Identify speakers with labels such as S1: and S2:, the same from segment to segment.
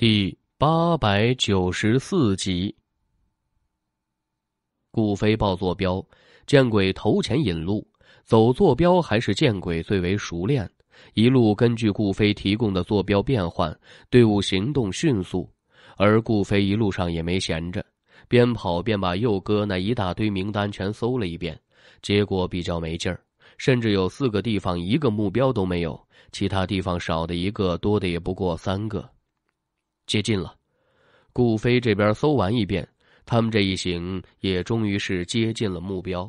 S1: 第八百九十四集，顾飞报坐标，见鬼投钱引路，走坐标还是见鬼最为熟练。一路根据顾飞提供的坐标变换，队伍行动迅速。而顾飞一路上也没闲着，边跑边把佑哥那一大堆名单全搜了一遍。结果比较没劲儿，甚至有四个地方一个目标都没有，其他地方少的一个，多的也不过三个。接近了，顾飞这边搜完一遍，他们这一行也终于是接近了目标。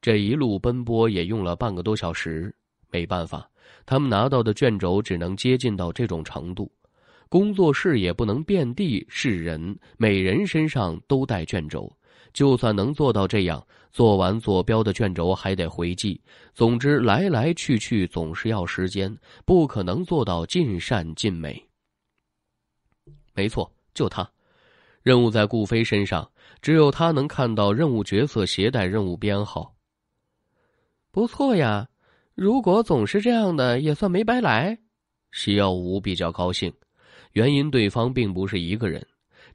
S1: 这一路奔波也用了半个多小时。没办法，他们拿到的卷轴只能接近到这种程度。工作室也不能遍地是人，每人身上都带卷轴。就算能做到这样，做完坐标的卷轴还得回寄。总之，来来去去总是要时间，不可能做到尽善尽美。没错，就他，任务在顾飞身上，只有他能看到任务角色携带任务编号。不错呀，如果总是这样的，也算没白来。西耀武比较高兴，原因对方并不是一个人，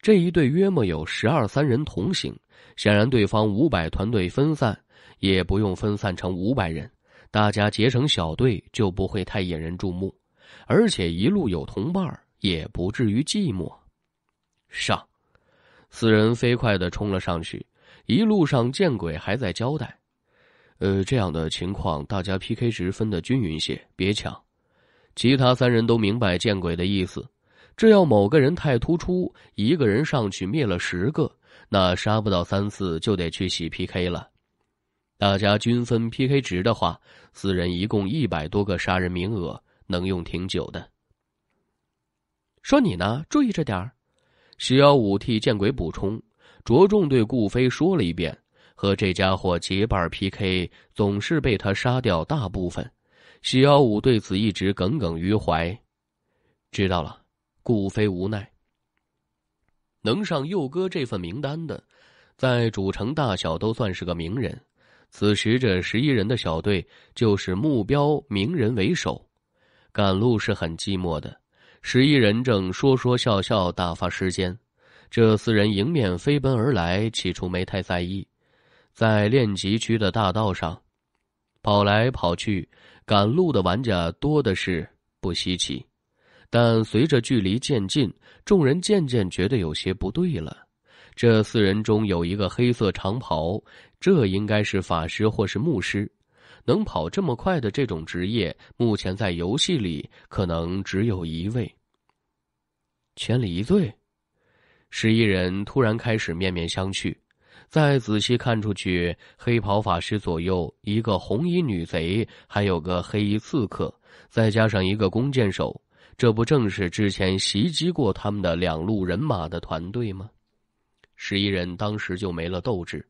S1: 这一队约莫有十二三人同行。显然对方五百团队分散，也不用分散成五百人，大家结成小队就不会太引人注目，而且一路有同伴儿。也不至于寂寞。上，四人飞快的冲了上去。一路上，见鬼还在交代：“呃，这样的情况，大家 P.K 值分的均匀些，别抢。”其他三人都明白见鬼的意思。这要某个人太突出，一个人上去灭了十个，那杀不到三次就得去洗 P.K 了。大家均分 P.K 值的话，四人一共一百多个杀人名额，能用挺久的。说你呢，注意着点儿。徐幺五替见鬼补充，着重对顾飞说了一遍。和这家伙结伴 PK，总是被他杀掉大部分。徐幺五对此一直耿耿于怀。知道了，顾飞无奈。能上佑哥这份名单的，在主城大小都算是个名人。此时这十一人的小队，就是目标名人为首，赶路是很寂寞的。十一人正说说笑笑，打发时间。这四人迎面飞奔而来，起初没太在意。在练级区的大道上，跑来跑去、赶路的玩家多的是，不稀奇。但随着距离渐近，众人渐渐觉得有些不对了。这四人中有一个黑色长袍，这应该是法师或是牧师。能跑这么快的这种职业，目前在游戏里可能只有一位。千里一醉，十一人突然开始面面相觑。再仔细看出去，黑袍法师左右一个红衣女贼，还有个黑衣刺客，再加上一个弓箭手，这不正是之前袭击过他们的两路人马的团队吗？十一人当时就没了斗志，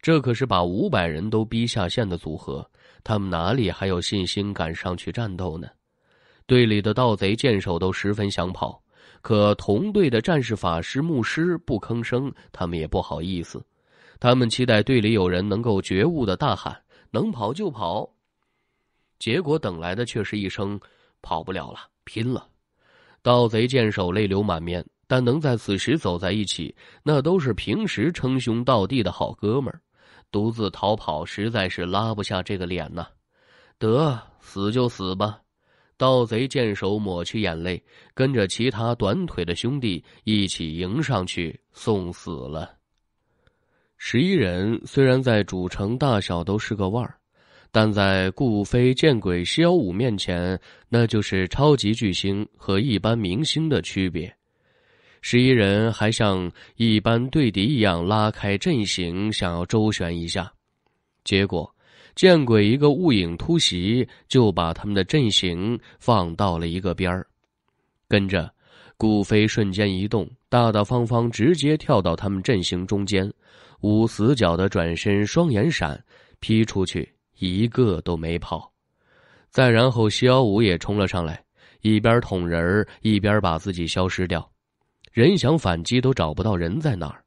S1: 这可是把五百人都逼下线的组合。他们哪里还有信心赶上去战斗呢？队里的盗贼、见手都十分想跑，可同队的战士、法师、牧师不吭声，他们也不好意思。他们期待队里有人能够觉悟的大喊“能跑就跑”，结果等来的却是一声“跑不了了，拼了”。盗贼、见手泪流满面，但能在此时走在一起，那都是平时称兄道弟的好哥们儿。独自逃跑实在是拉不下这个脸呐，得死就死吧。盗贼见手抹去眼泪，跟着其他短腿的兄弟一起迎上去送死了。十一人虽然在主城大小都是个腕儿，但在顾飞、见鬼、萧武面前，那就是超级巨星和一般明星的区别。十一人还像一般对敌一样拉开阵型，想要周旋一下，结果见鬼一个雾影突袭，就把他们的阵型放到了一个边儿。跟着顾飞瞬间移动，大大方方直接跳到他们阵型中间，捂死角的转身，双眼闪，劈出去一个都没跑。再然后肖武也冲了上来，一边捅人儿，一边把自己消失掉。人想反击都找不到人在哪儿，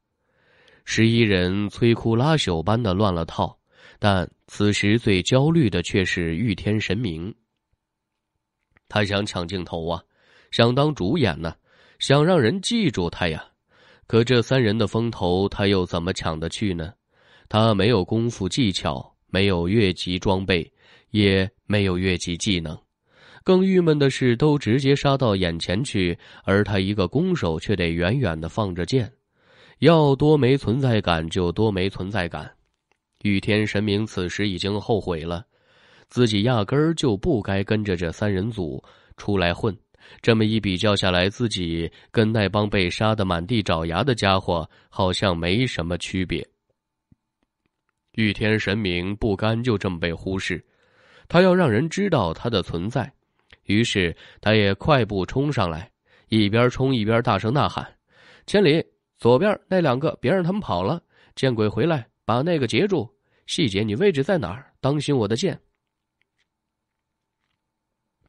S1: 十一人摧枯拉朽般的乱了套。但此时最焦虑的却是御天神明。他想抢镜头啊，想当主演呢，想让人记住他呀。可这三人的风头他又怎么抢得去呢？他没有功夫技巧，没有越级装备，也没有越级技能。更郁闷的是，都直接杀到眼前去，而他一个弓手却得远远的放着箭，要多没存在感就多没存在感。雨天神明此时已经后悔了，自己压根儿就不该跟着这三人组出来混。这么一比较下来，自己跟那帮被杀的满地找牙的家伙好像没什么区别。雨天神明不甘就这么被忽视，他要让人知道他的存在。于是他也快步冲上来，一边冲一边大声呐喊：“千里，左边那两个别让他们跑了！见鬼回来，把那个截住！细节，你位置在哪儿？当心我的剑！”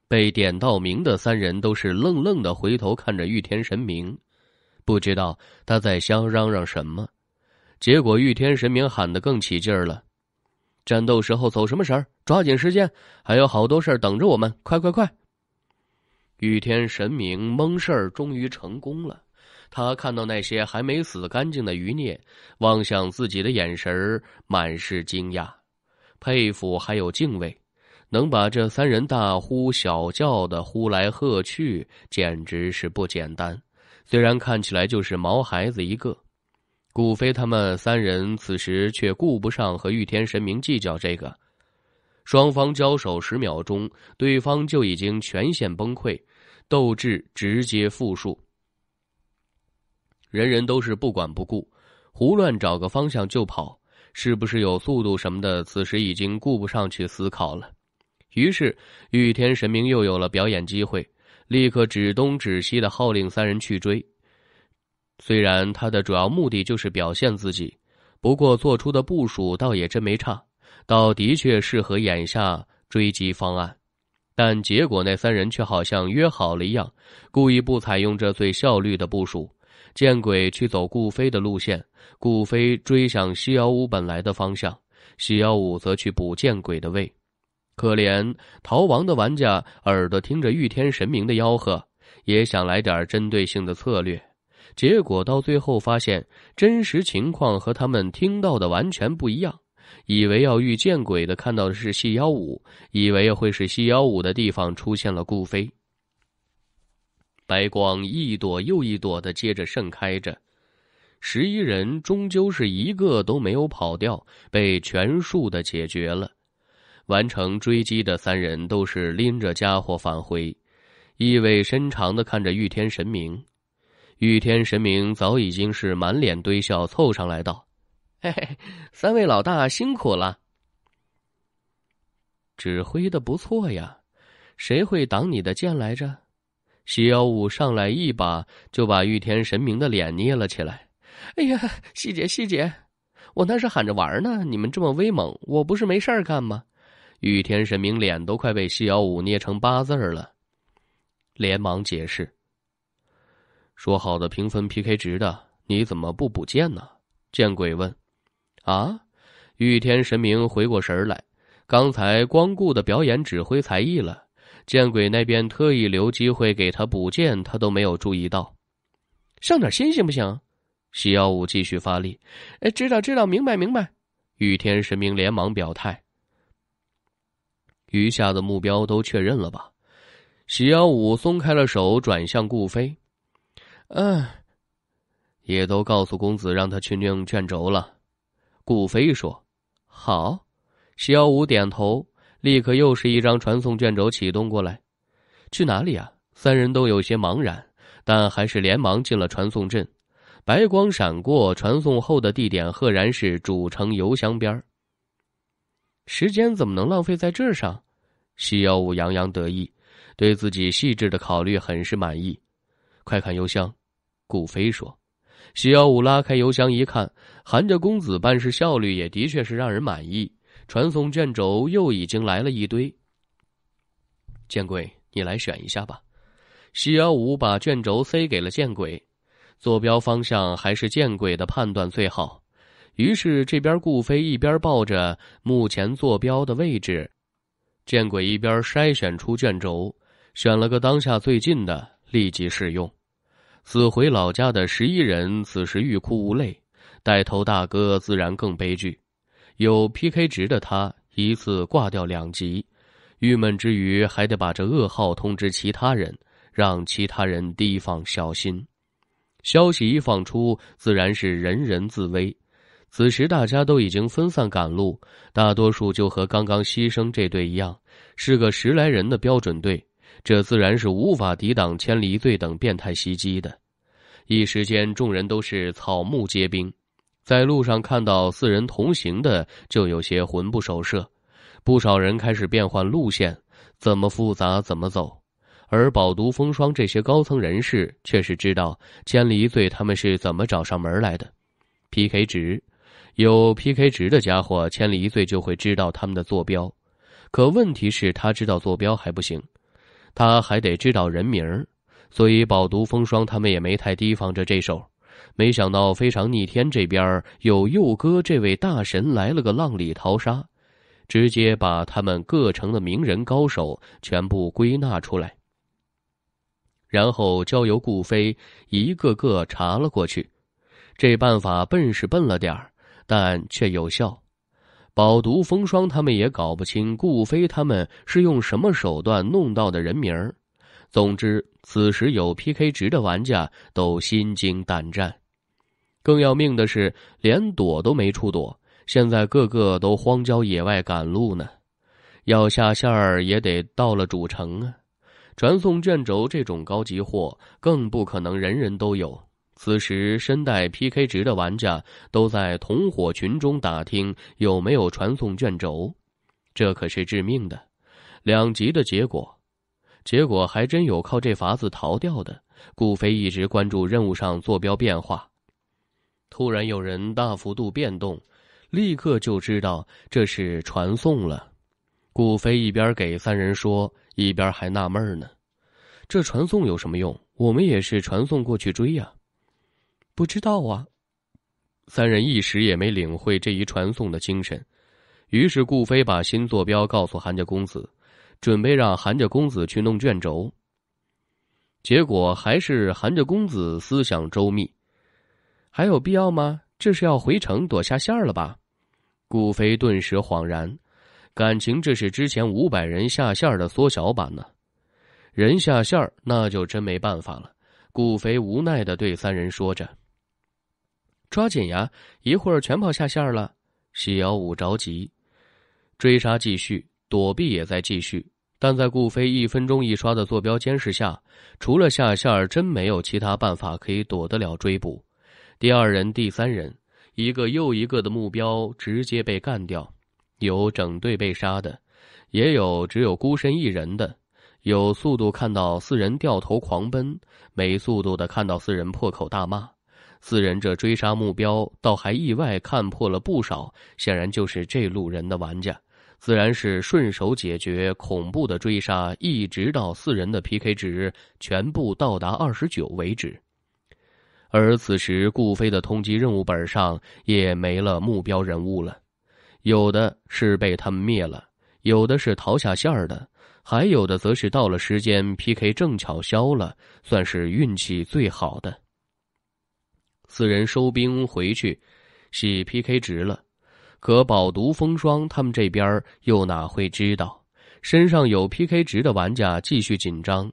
S1: 被点到名的三人都是愣愣的回头看着玉天神明，不知道他在瞎嚷嚷什么。结果玉天神明喊得更起劲儿了：“战斗时候走什么神儿？抓紧时间，还有好多事儿等着我们！快快快！”玉天神明蒙事儿终于成功了，他看到那些还没死干净的余孽，望向自己的眼神儿满是惊讶、佩服还有敬畏。能把这三人大呼小叫的呼来喝去，简直是不简单。虽然看起来就是毛孩子一个，古飞他们三人此时却顾不上和玉天神明计较这个。双方交手十秒钟，对方就已经全线崩溃，斗志直接负数。人人都是不管不顾，胡乱找个方向就跑，是不是有速度什么的，此时已经顾不上去思考了。于是玉天神明又有了表演机会，立刻指东指西的号令三人去追。虽然他的主要目的就是表现自己，不过做出的部署倒也真没差。倒的确适合眼下追击方案，但结果那三人却好像约好了一样，故意不采用这最效率的部署。见鬼去走顾飞的路线，顾飞追向西瑶五本来的方向，西瑶五则去补见鬼的位。可怜逃亡的玩家耳朵听着御天神明的吆喝，也想来点针对性的策略，结果到最后发现真实情况和他们听到的完全不一样。以为要遇见鬼的，看到的是戏幺舞；以为会是戏幺舞的地方出现了顾飞。白光一朵又一朵的，接着盛开着。十一人终究是一个都没有跑掉，被全数的解决了。完成追击的三人都是拎着家伙返回，意味深长的看着玉天神明。玉天神明早已经是满脸堆笑，凑上来道。嘿嘿，三位老大辛苦了。指挥的不错呀，谁会挡你的剑来着？西幺武上来一把就把玉天神明的脸捏了起来。哎呀，细姐细姐，我那是喊着玩呢，你们这么威猛，我不是没事儿干吗？玉天神明脸都快被西幺武捏成八字了，连忙解释：“说好的平分 PK 值的，你怎么不补剑呢？”见鬼问。啊！玉天神明回过神来，刚才光顾的表演指挥才艺了，见鬼那边特意留机会给他补剑，他都没有注意到。上点心行不行？喜耀武继续发力。哎，知道知道，明白明白。玉天神明连忙表态。余下的目标都确认了吧？喜耀武松开了手，转向顾飞。嗯，也都告诉公子，让他去弄卷轴了。顾飞说：“好。”西幺五点头，立刻又是一张传送卷轴启动过来。“去哪里啊？”三人都有些茫然，但还是连忙进了传送阵。白光闪过，传送后的地点赫然是主城邮箱边时间怎么能浪费在这上？西幺五洋洋得意，对自己细致的考虑很是满意。“快看邮箱！”顾飞说。西幺五拉开邮箱一看，韩家公子办事效率也的确是让人满意。传送卷轴又已经来了一堆。见鬼，你来选一下吧。西幺五把卷轴塞给了见鬼，坐标方向还是见鬼的判断最好。于是这边顾飞一边抱着目前坐标的位置，见鬼一边筛选出卷轴，选了个当下最近的，立即试用。死回老家的十一人此时欲哭无泪，带头大哥自然更悲剧。有 PK 值的他一次挂掉两级，郁闷之余还得把这噩耗通知其他人，让其他人提防小心。消息一放出，自然是人人自危。此时大家都已经分散赶路，大多数就和刚刚牺牲这队一样，是个十来人的标准队。这自然是无法抵挡千里一醉等变态袭击的，一时间众人都是草木皆兵，在路上看到四人同行的就有些魂不守舍，不少人开始变换路线，怎么复杂怎么走。而饱读风霜这些高层人士却是知道千里一醉他们是怎么找上门来的，P K 值，有 P K 值的家伙，千里一醉就会知道他们的坐标，可问题是他知道坐标还不行。他还得知道人名儿，所以饱读风霜，他们也没太提防着这手。没想到非常逆天，这边有佑哥这位大神来了个浪里淘沙，直接把他们各城的名人高手全部归纳出来，然后交由顾飞一个个查了过去。这办法笨是笨了点儿，但却有效。饱读风霜，他们也搞不清顾飞他们是用什么手段弄到的人名儿。总之，此时有 PK 值的玩家都心惊胆战。更要命的是，连躲都没处躲，现在个个都荒郊野外赶路呢。要下线儿也得到了主城啊。传送卷轴这种高级货，更不可能人人都有。此时身带 PK 值的玩家都在同伙群中打听有没有传送卷轴，这可是致命的，两级的结果，结果还真有靠这法子逃掉的。顾飞一直关注任务上坐标变化，突然有人大幅度变动，立刻就知道这是传送了。顾飞一边给三人说，一边还纳闷呢，这传送有什么用？我们也是传送过去追呀。不知道啊，三人一时也没领会这一传送的精神，于是顾飞把新坐标告诉韩家公子，准备让韩家公子去弄卷轴。结果还是韩家公子思想周密，还有必要吗？这是要回城躲下线了吧？顾飞顿时恍然，感情这是之前五百人下线的缩小版呢。人下线儿那就真没办法了。顾飞无奈的对三人说着。抓紧呀！一会儿全跑下线了，喜瑶五着急，追杀继续，躲避也在继续。但在顾飞一分钟一刷的坐标监视下，除了下线，真没有其他办法可以躲得了追捕。第二人、第三人，一个又一个的目标直接被干掉，有整队被杀的，也有只有孤身一人的，有速度看到四人掉头狂奔，没速度的看到四人破口大骂。四人这追杀目标，倒还意外看破了不少，显然就是这路人的玩家，自然是顺手解决恐怖的追杀，一直到四人的 PK 值全部到达二十九为止。而此时，顾飞的通缉任务本上也没了目标人物了，有的是被他们灭了，有的是逃下线的，还有的则是到了时间 PK 正巧消了，算是运气最好的。四人收兵回去，洗 PK 值了。可饱读风霜，他们这边又哪会知道？身上有 PK 值的玩家继续紧张，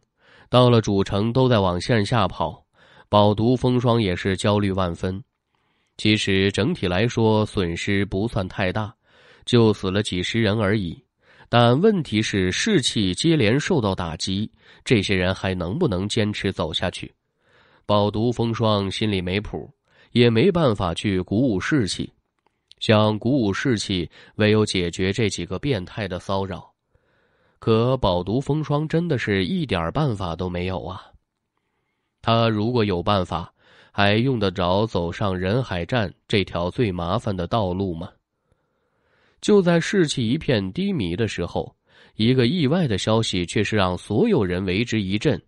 S1: 到了主城都在往线下跑。饱读风霜也是焦虑万分。其实整体来说损失不算太大，就死了几十人而已。但问题是士气接连受到打击，这些人还能不能坚持走下去？饱读风霜，心里没谱，也没办法去鼓舞士气。想鼓舞士气，唯有解决这几个变态的骚扰。可饱读风霜，真的是一点办法都没有啊！他如果有办法，还用得着走上人海战这条最麻烦的道路吗？就在士气一片低迷的时候，一个意外的消息却是让所有人为之一振。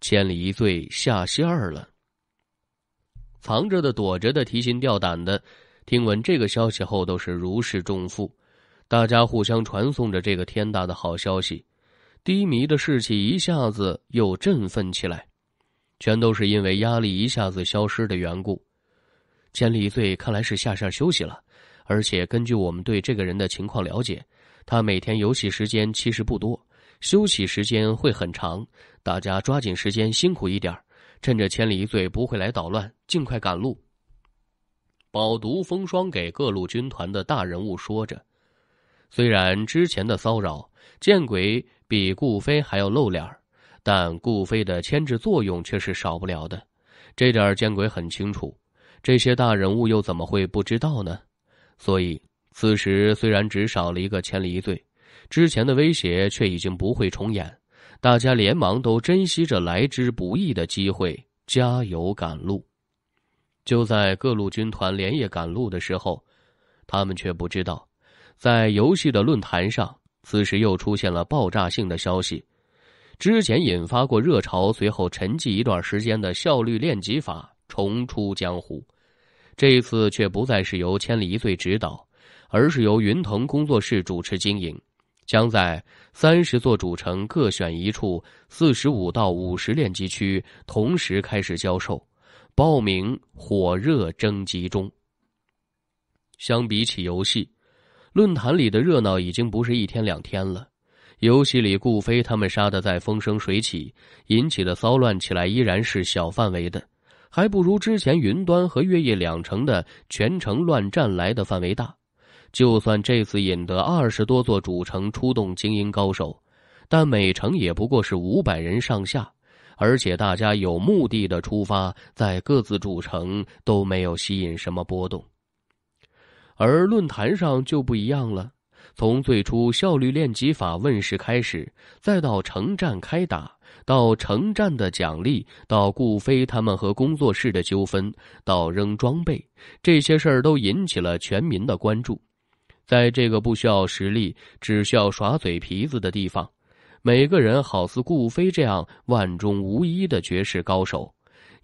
S1: 千里一醉下线儿了。藏着的、躲着的、提心吊胆的，听闻这个消息后都是如释重负。大家互相传送着这个天大的好消息，低迷的士气一下子又振奋起来，全都是因为压力一下子消失的缘故。千里一醉看来是下线休息了，而且根据我们对这个人的情况了解，他每天游戏时间其实不多。休息时间会很长，大家抓紧时间辛苦一点儿，趁着千里一醉不会来捣乱，尽快赶路。饱读风霜，给各路军团的大人物说着。虽然之前的骚扰，见鬼比顾飞还要露脸儿，但顾飞的牵制作用却是少不了的。这点见鬼很清楚，这些大人物又怎么会不知道呢？所以此时虽然只少了一个千里一醉。之前的威胁却已经不会重演，大家连忙都珍惜着来之不易的机会，加油赶路。就在各路军团连夜赶路的时候，他们却不知道，在游戏的论坛上，此时又出现了爆炸性的消息：之前引发过热潮，随后沉寂一段时间的效率练级法重出江湖。这一次却不再是由千里一醉指导，而是由云腾工作室主持经营。将在三十座主城各选一处四十五到五十练级区同时开始销售，报名火热征集中。相比起游戏，论坛里的热闹已经不是一天两天了。游戏里顾飞他们杀的再风生水起，引起的骚乱起来依然是小范围的，还不如之前云端和月夜两城的全城乱战来的范围大。就算这次引得二十多座主城出动精英高手，但每城也不过是五百人上下，而且大家有目的的出发，在各自主城都没有吸引什么波动。而论坛上就不一样了，从最初效率练级法问世开始，再到城战开打，到城战的奖励，到顾飞他们和工作室的纠纷，到扔装备，这些事儿都引起了全民的关注。在这个不需要实力，只需要耍嘴皮子的地方，每个人好似顾飞这样万中无一的绝世高手，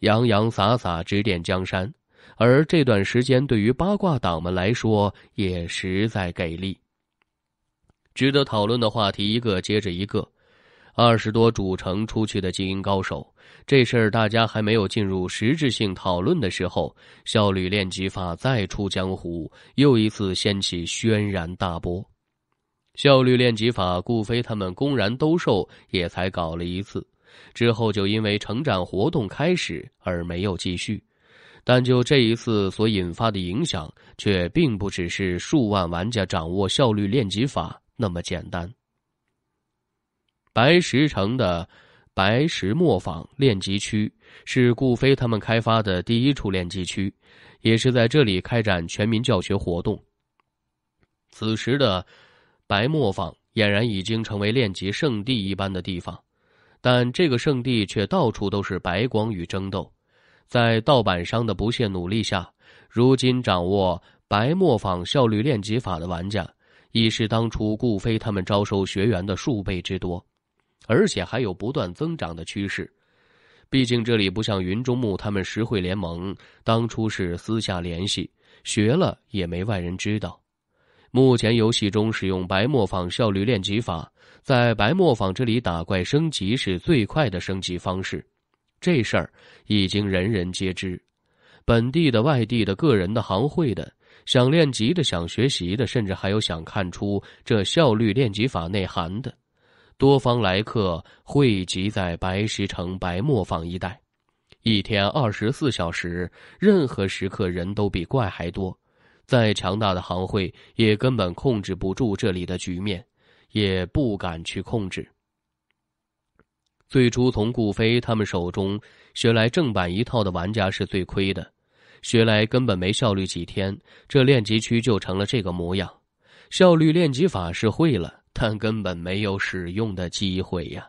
S1: 洋洋洒洒指点江山。而这段时间对于八卦党们来说也实在给力，值得讨论的话题一个接着一个。二十多主城出去的精英高手，这事儿大家还没有进入实质性讨论的时候，效率练级法再出江湖，又一次掀起轩然大波。效率练级法，顾飞他们公然兜售，也才搞了一次，之后就因为成长活动开始而没有继续。但就这一次所引发的影响，却并不只是数万玩家掌握效率练级法那么简单。白石城的白石磨坊练级区是顾飞他们开发的第一处练级区，也是在这里开展全民教学活动。此时的白磨坊俨然已经成为练级圣地一般的地方，但这个圣地却到处都是白光与争斗。在盗版商的不懈努力下，如今掌握白磨坊效率练级法的玩家，已是当初顾飞他们招收学员的数倍之多。而且还有不断增长的趋势，毕竟这里不像云中木他们实惠联盟当初是私下联系，学了也没外人知道。目前游戏中使用白磨坊效率练级法，在白磨坊这里打怪升级是最快的升级方式。这事儿已经人人皆知，本地的、外地的、个人的、行会的，想练级的、想学习的，甚至还有想看出这效率练级法内涵的。多方来客汇集在白石城白磨坊一带，一天二十四小时，任何时刻人都比怪还多，再强大的行会也根本控制不住这里的局面，也不敢去控制。最初从顾飞他们手中学来正版一套的玩家是最亏的，学来根本没效率，几天这练级区就成了这个模样，效率练级法是会了。但根本没有使用的机会呀。